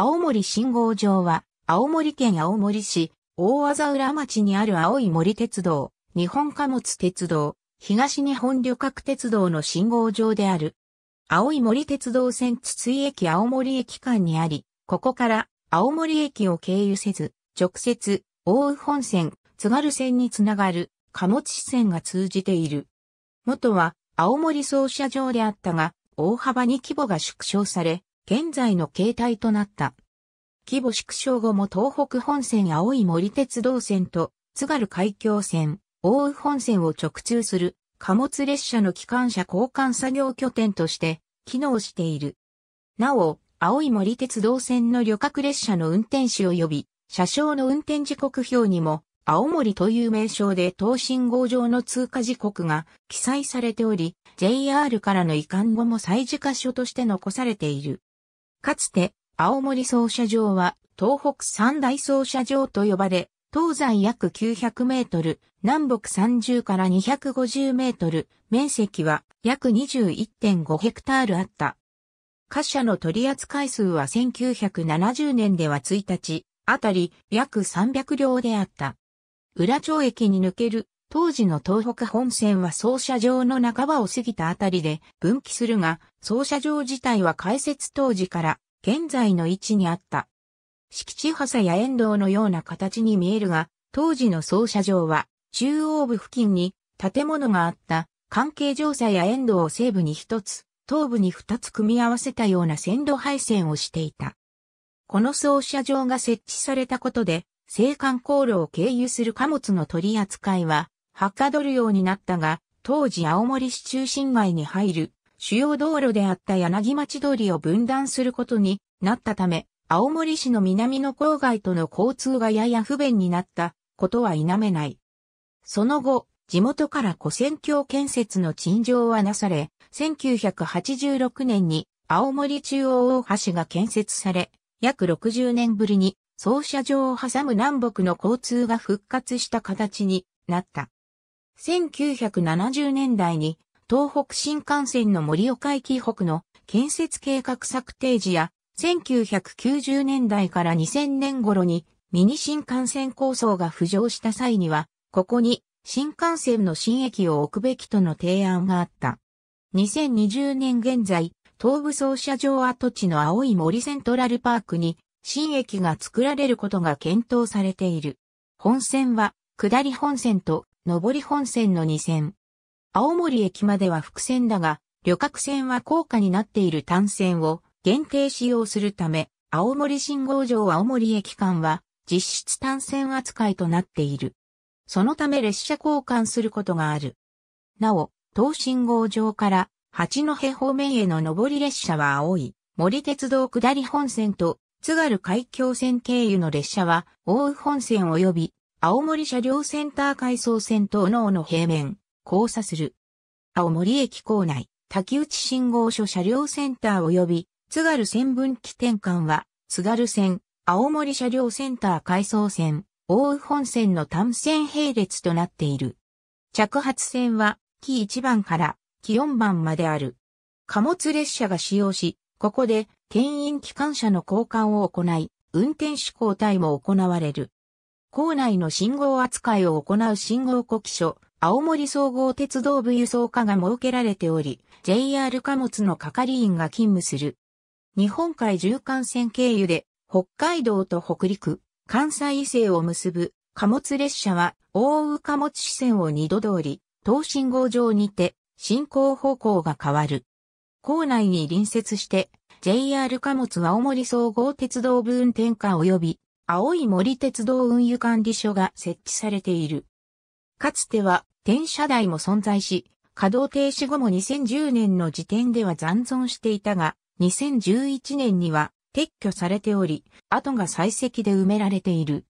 青森信号場は、青森県青森市、大技浦町にある青い森鉄道、日本貨物鉄道、東日本旅客鉄道の信号場である。青い森鉄道線筒井駅青森駅間にあり、ここから青森駅を経由せず、直接、大宇本線、津軽線につながる貨物支線が通じている。元は青森総車場であったが、大幅に規模が縮小され、現在の形態となった。規模縮小後も東北本線青い森鉄道線と津軽海峡線、大宇本線を直通する貨物列車の機関車交換作業拠点として機能している。なお、青い森鉄道線の旅客列車の運転士及び車掌の運転時刻表にも青森という名称で東信号上の通過時刻が記載されており、JR からの移管後も催事箇所として残されている。かつて、青森総車場は、東北三大総車場と呼ばれ、東西約900メートル、南北30から250メートル、面積は約21.5ヘクタールあった。貨車の取扱数は1970年では1日、あたり約300両であった。浦町駅に抜ける当時の東北本線は操車場の半ばを過ぎたあたりで分岐するが、操車場自体は開設当時から現在の位置にあった。敷地挟や沿道のような形に見えるが、当時の操車場は中央部付近に建物があった関係乗車や沿道を西部に一つ、東部に二つ組み合わせたような線路配線をしていた。この操車場が設置されたことで、青函航路を経由する貨物の取り扱いははかどるようになったが、当時青森市中心街に入る主要道路であった柳町通りを分断することになったため、青森市の南の郊外との交通がやや不便になったことは否めない。その後、地元から古戦橋建設の陳情はなされ、1986年に青森中央大橋が建設され、約60年ぶりに操車場を挟む南北の交通が復活した形になった。1970年代に東北新幹線の盛岡駅北の建設計画策定時や1990年代から2000年頃にミニ新幹線構想が浮上した際には、ここに新幹線の新駅を置くべきとの提案があった。2020年現在、東武総車場跡地の青い森セントラルパークに新駅が作られることが検討されている。本線は下り本線と上り本線の2線。青森駅までは伏線だが、旅客船は高価になっている単線を限定使用するため、青森信号場青森駅間は実質単線扱いとなっている。そのため列車交換することがある。なお、東信号場から八戸方面への上り列車は青い森鉄道下り本線と津軽海峡線経由の列車は大宇本線及び青森車両センター改装線と脳の平面、交差する。青森駅構内、滝内信号所車両センター及び、津軽線分岐転換は、津軽線、青森車両センター改装線、大宇本線の単線並列となっている。着発線は、木1番から木4番まである。貨物列車が使用し、ここで、牽引機関車の交換を行い、運転手交代も行われる。構内の信号扱いを行う信号呼気所、青森総合鉄道部輸送課が設けられており、JR 貨物の係員が勤務する。日本海縦貫線経由で、北海道と北陸、関西異性を結ぶ貨物列車は、大宇貨物支線を二度通り、東信号上にて、進行方向が変わる。構内に隣接して、JR 貨物青森総合鉄道部運転課及び青い森鉄道運輸管理所が設置されている。かつては、転車台も存在し、稼働停止後も2010年の時点では残存していたが、2011年には撤去されており、跡が採石で埋められている。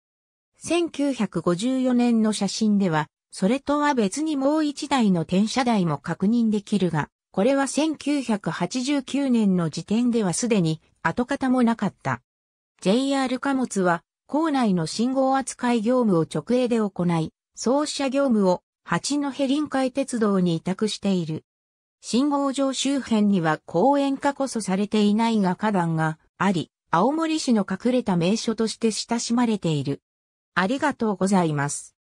1954年の写真では、それとは別にもう一台の転車台も確認できるが、これは1989年の時点ではすでに跡形もなかった。JR 貨物は校内の信号扱い業務を直営で行い、創始者業務を八戸臨海鉄道に委託している。信号場周辺には公園化こそされていないが花壇があり、青森市の隠れた名所として親しまれている。ありがとうございます。